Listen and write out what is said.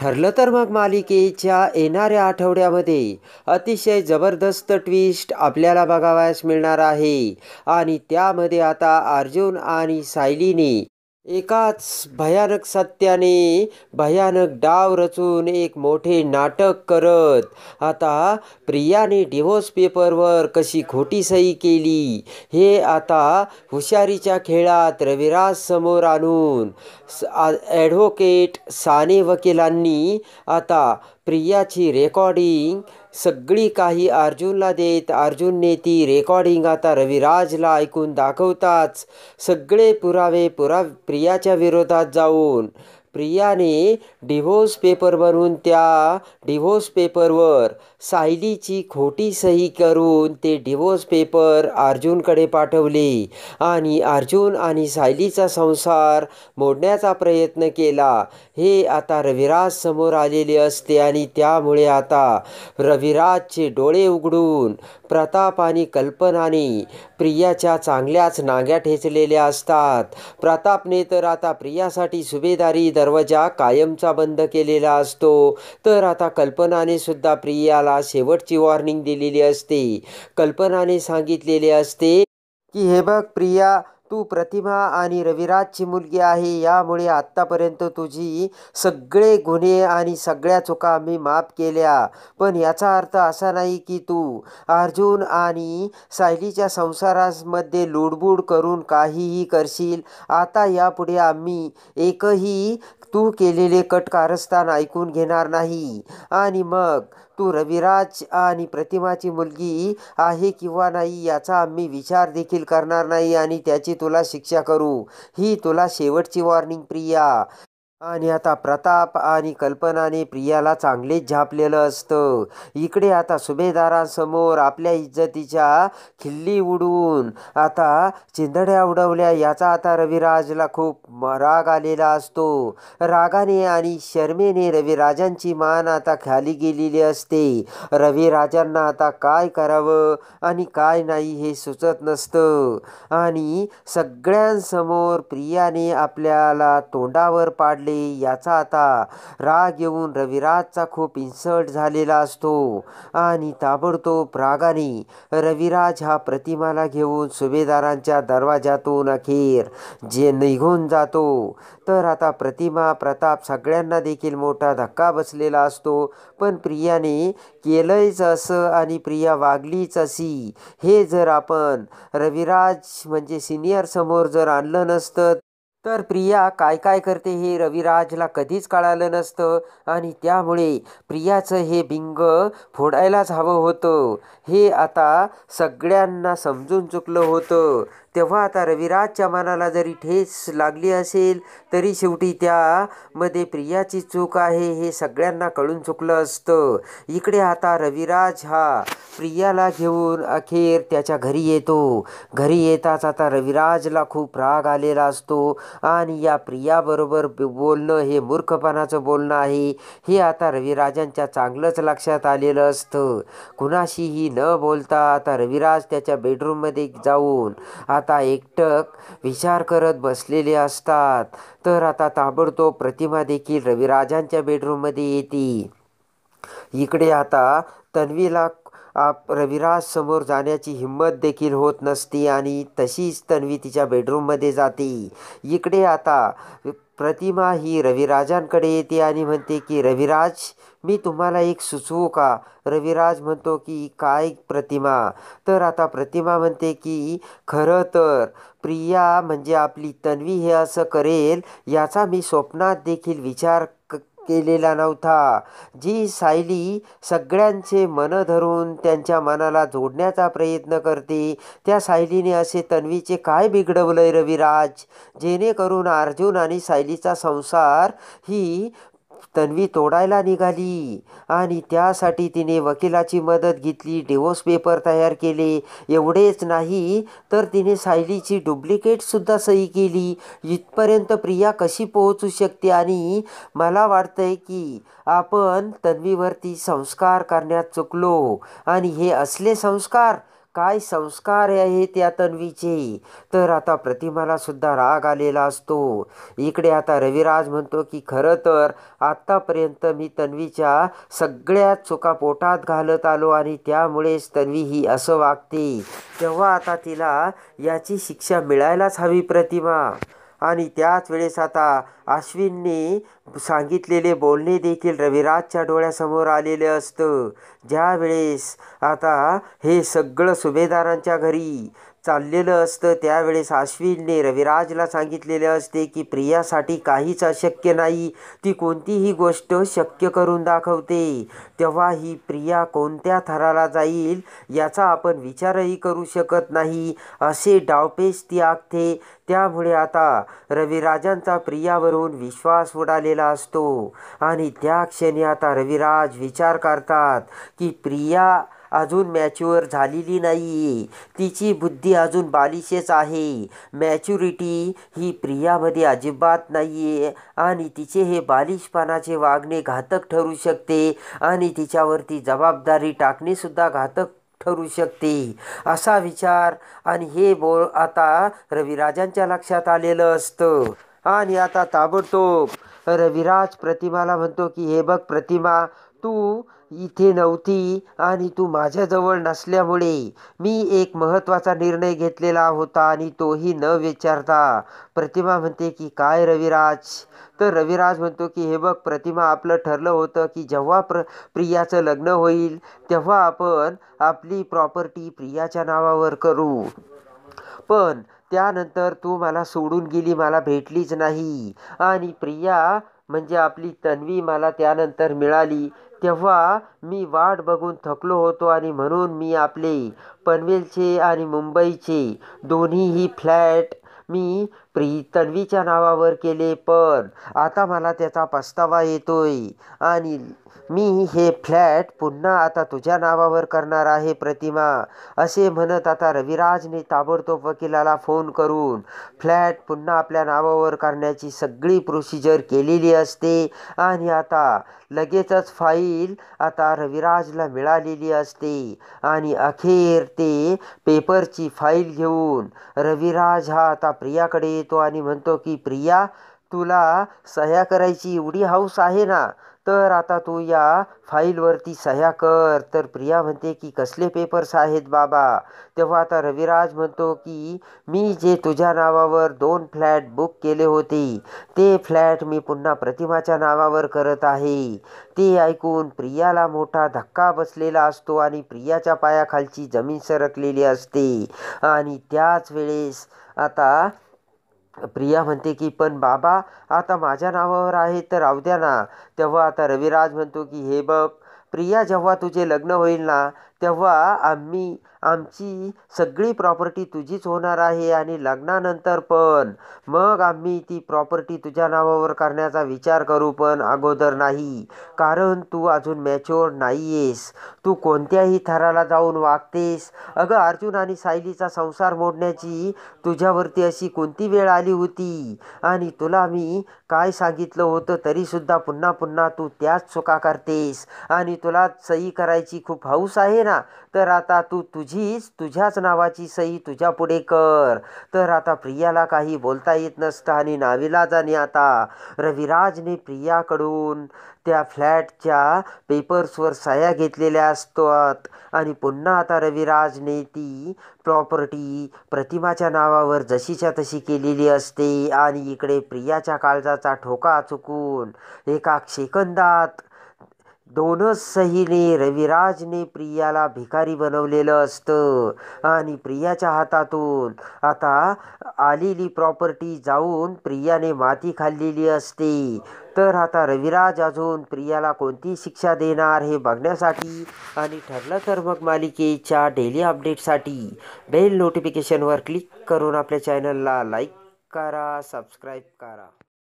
ठरलं तर मग मालिकेच्या येणाऱ्या आठवड्यामध्ये अतिशय जबरदस्त ट्विस्ट आपल्याला बघावयास मिळणार आहे आणि त्यामध्ये आता अर्जुन आणि सायलीने एकाच भयानक सत्याने भयानक डाव रचून एक मोठे नाटक करत आता प्रियाने डिवोर्स पेपरवर कशी खोटी सही केली हे आता हुशारीच्या खेळात रविराज समोर आणून ॲडव्होकेट साने वकिलांनी आता प्रियाची रेकॉर्डिंग सगळी काही अर्जुनला देत अर्जुनने ती रेकॉर्डिंग आता रविराजला ऐकून दाखवताच सगळे पुरावे पुरा प्रियाच्या विरोधात जाऊन प्रियाने डिव्होर्स पेपर बनवून त्या डिव्होर्स पेपरवर सायलीची खोटी सही करून ते डिवोर्स पेपर अर्जुनकडे पाठवले आणि अर्जुन आणि सायलीचा संसार मोडण्याचा प्रयत्न केला हे आता रविराज समोर आलेले असते आणि त्यामुळे आता रविराजचे डोळे उघडून प्रताप आणि कल्पनाने प्रियाच्या चांगल्याच नांग्या ठेचलेल्या असतात प्रतापने तर आता प्रियासाठी सुभेदारी दरवाजा कायमचा बंद केलेला असतो तर आता कल्पनाने सुद्धा प्रियाला तुम्हाला शेवटची वॉर्निंग दिलेली असते कल्पनाने सांगितलेले असते की हे बघ प्रिया तू प्रतिमा आणि रविराजची मुलगी आहे यामुळे आत्तापर्यंत तुझी सगळे गुन्हे आणि सगळ्या चुका आम्ही माफ केल्या पण याचा अर्थ असा नाही की तू अर्जुन आणि सायलीच्या संसारामध्ये लुडबुड करून काहीही करशील आता यापुढे आम्ही एकही तू केलेले कट कारस्थान ऐकून घेणार नाही आणि मग तू रविराज आणि प्रतिमाची मुलगी आहे किंवा नाही याचा आम्ही विचार देखील करणार नाही आणि त्याची तुला शिक्षा करू ही तुला शेवटची वॉर्निंग प्रिया आणि आता प्रताप आणि कल्पनाने प्रियाला चांगलेच झापलेलं असतं इकडे आता सुभेदारांसमोर आपल्या इज्जतीच्या खिल्ली उडवून आता चिंदड्या उडवल्या याचा आता रविराजला खूप राग आलेला असतो रागाने आणि शर्मेने रविराजांची मान आता खाली गेलेली असते रविराजांना आता काय करावं आणि काय नाही हे सुचत नसतं आणि सगळ्यांसमोर प्रियाने आपल्याला तोंडावर पाडले पडले याचा आता राग येऊन रविराजचा खूप इन्सल्ट झालेला असतो आणि ताबडतोब रागाने रविराज हा प्रतिमाला घेऊन सुभेदारांच्या दरवाजातून अखेर जे निघून जातो तर आता प्रतिमा प्रताप सगळ्यांना देखील मोठा धक्का बसलेला असतो पण प्रियाने केलंयच असं आणि प्रिया वागलीच अशी हे जर आपण रविराज म्हणजे सिनियर समोर जर आणलं नसतं तर प्रिया काय काय करते हे रविराजला कधीच कळालं नसतं आणि त्यामुळे प्रियाचं हे बिंग फोडायलाच हवं होतं हे आता सगळ्यांना समजून चुकलं होतं तेव्हा आता रविराजच्या मनाला जरी ठेस लागली असेल तरी शेवटी त्यामध्ये प्रियाची चूक आहे हे सगळ्यांना कळून चुकलं असतं इकडे आता रविराज हा प्रियाला घेऊन अखेर त्याच्या घरी येतो घरी येताच आता रविराजला खूप राग आलेला असतो आणि या प्रियाबरोबर बोलणं हे मूर्खपणाचं बोलणं आहे हे आता रविराजांच्या चांगलंच लक्षात आलेलं असतं कुणाशीही न बोलता आता रविराज त्याच्या बेडरूममध्ये जाऊन आता आता एकटक विचार करत बसलेले असतात तर आता ताबडतोब प्रतिमा देखील रविराजांच्या बेडरूममध्ये येते इकडे आता तन्वीला आप समोर जाण्याची हिंमत देखील होत नसती आणि तशीच तन्वी तिच्या बेडरूममध्ये जाते इकडे आता प्रतिमा ही रविराजांकडे येते आणि म्हणते की रविराज मी तुम्हाला एक सुचवू का रविराज म्हणतो की काय प्रतिमा तर आता प्रतिमा म्हणते की खरं तर प्रिया म्हणजे आपली तन्वी हे असं करेल याचा मी स्वप्नात देखील विचार केलेला नव्हता जी सायली सगळ्यांचे मन धरून त्यांच्या मनाला जोडण्याचा प्रयत्न करते त्या सायलीने असे तन्वीचे काय बिघडवलंय रविराज जेणेकरून अर्जुन आणि सायलीचा संसार ही तन्वी तोडायला निघाली आणि त्यासाठी तिने वकिलाची मदत घेतली डिवोर्स पेपर तयार केले एवढेच नाही तर तिने सायलीची डुप्लिकेटसुद्धा सही केली इथपर्यंत प्रिया कशी पोहोचू शकते आणि मला वाटतंय की आपण तन्वीवरती संस्कार करण्यात चुकलो आणि हे असले संस्कार काय संस्कार आहेत त्या तन्वीचे तर आता प्रतिमाला सुद्धा राग आलेला असतो इकडे आता रविराज म्हणतो की खरं तर आत्तापर्यंत मी तन्वीच्या सगळ्या चुका पोटात घालत आलो आणि त्यामुळेच तन्वी ही असं वागते तेव्हा आता तिला याची शिक्षा मिळायलाच हवी प्रतिमा आणि त्याच वेळेस आता अश्विनने सांगितलेले बोलणे देखील रविराजच्या डोळ्यासमोर आलेले असतं ज्यावेळेस आता हे सगळं सुभेदारांच्या घरी चाललेलं असतं त्यावेळेस आश्विनने रविराजला सांगितलेले असते की प्रियासाठी काहीच अशक्य नाही ती कोणतीही गोष्ट शक्य करून दाखवते तेव्हा ही प्रिया कोणत्या थराला जाईल याचा आपण विचारही करू शकत नाही असे डावपेच ती आखते त्यामुळे आता रविराजांचा प्रियावरून विश्वास उडालेला असतो आणि त्या क्षणी आता रविराज विचार करतात की प्रिया अजून मॅच्युअर झालेली नाही तिची बुद्धी अजून बालिशेच आहे मॅच्युरिटी ही प्रियामध्ये अजिबात नाही आहे आणि तिचे हे बालिशपणाचे वागणे घातक ठरू शकते आणि तिच्यावरती जबाबदारी टाकणेसुद्धा घातक ठरू शकते असा विचार आणि हे बोल आता रविराजांच्या लक्षात आलेलं असतं आणि आता ताबडतोब रविराज प्रतिमाला म्हणतो की हे बघ प्रतिमा तू इथे नव्हती आणि तू माझ्याजवळ नसल्यामुळे मी एक महत्त्वाचा निर्णय घेतलेला होता आणि तोही न विचारता प्रतिमा म्हणते की काय रविराज तर रविराज म्हणतो की हे बघ प्रतिमा आपलं ठरलं होतं की जेव्हा प्र प्रियाचं लग्न होईल तेव्हा आपण आपली प्रॉपर्टी प्रियाच्या नावावर करू पण त्यानंतर तू मला सोडून गेली मला भेटलीच नाही आणि प्रिया म्हणजे आपली तन्वी मला त्यानंतर मिळाली तेव्हा मी वाट बघून थकलो होतो आणि म्हणून मी आपले पनवेलचे आणि मुंबईचे दोन्हीही फ्लॅट मी प्री तन्वीच्या नावावर केले पण आता मला त्याचा पस्तावा येतोय आणि मी हे फ्लॅट पुन्हा आता तुझ्या नावावर करणार आहे प्रतिमा असे म्हणत आता रविराजने ताबडतोब वकिलाला फोन करून फ्लॅट पुन्हा आपल्या नावावर करण्याची सगळी प्रोसिजर केलेली असते आणि आता लगेचच फाईल आता रविराजला मिळालेली असते आणि अखेर ते पेपरची फाईल घेऊन रविराज हा आता प्रियाकडे येतो आणि म्हणतो की प्रिया तुला सह्या करायची एवढी हाऊस आहे ना तर आता तू या फाईलवरती सह्या कर तर प्रिया म्हणते की कसले पेपर्स आहेत बाबा तेव्हा आता रविराज म्हणतो की मी जे तुझ्या नावावर दोन फ्लॅट बुक केले होते ते फ्लॅट मी पुन्हा प्रतिमाच्या नावावर करत आहे ते ऐकून प्रियाला मोठा धक्का बसलेला असतो आणि प्रियाच्या पायाखालची जमीन सरकलेली असते आणि त्याच वेळेस आता प्रिया म्हणते की पण बाबा आता माझ्या नावावर आहे तर राहू द्या ना तेव्हा आता रविराज म्हणतो की हे बघ प्रिया जेव्हा तुझे लग्न होईल ना तेव्हा आम्ही आमची सगळी प्रॉपर्टी तुझीच होणार आहे आणि लग्नानंतर पण मग आम्ही ती प्रॉपर्टी तुझ्या नावावर करण्याचा विचार करू पण अगोदर नाही कारण तू अजून मॅच्युअर नाही आहेस तू कोणत्याही थराला जाऊन वागतेस अगं अर्जुन आणि सायलीचा संसार मोडण्याची तुझ्यावरती अशी कोणती वेळ आली होती आणि तुला मी काय सांगितलं होतं तरीसुद्धा पुन्हा पुन्हा तू त्याच चुका करतेस आणि तुला सही करायची खूप हौस आहे ना तर आता तू तु तुझीच तुझ्याच नावाची सही तुझ्या पुढे कर तर आता प्रियाला काही बोलता येत नसतं आणि नाविलाजाने आता रविराजने प्रियाकडून त्या फ्लॅटच्या पेपर्सवर साया घेतलेल्या असतात आणि पुन्हा आता रविराजने ती प्रॉपर्टी प्रतिमाच्या नावावर जशीच्या तशी केलेली असते आणि इकडे प्रियाच्या काळजाचा ठोका चुकून एका सेकंदात दोनच सहीने रविराजने प्रियाला भिकारी बनवलेलं असतं आणि प्रियाच्या हातातून आता आलेली प्रॉपर्टी जाऊन प्रियाने माती खाल्लेली असते तर आता रविराज अजून प्रियाला कोणती शिक्षा देणार हे बघण्यासाठी आणि ठरलं तर मग मालिकेच्या डेली अपडेटसाठी बेल नोटिफिकेशनवर क्लिक करून आपल्या चॅनलला लाईक करा सबस्क्राईब करा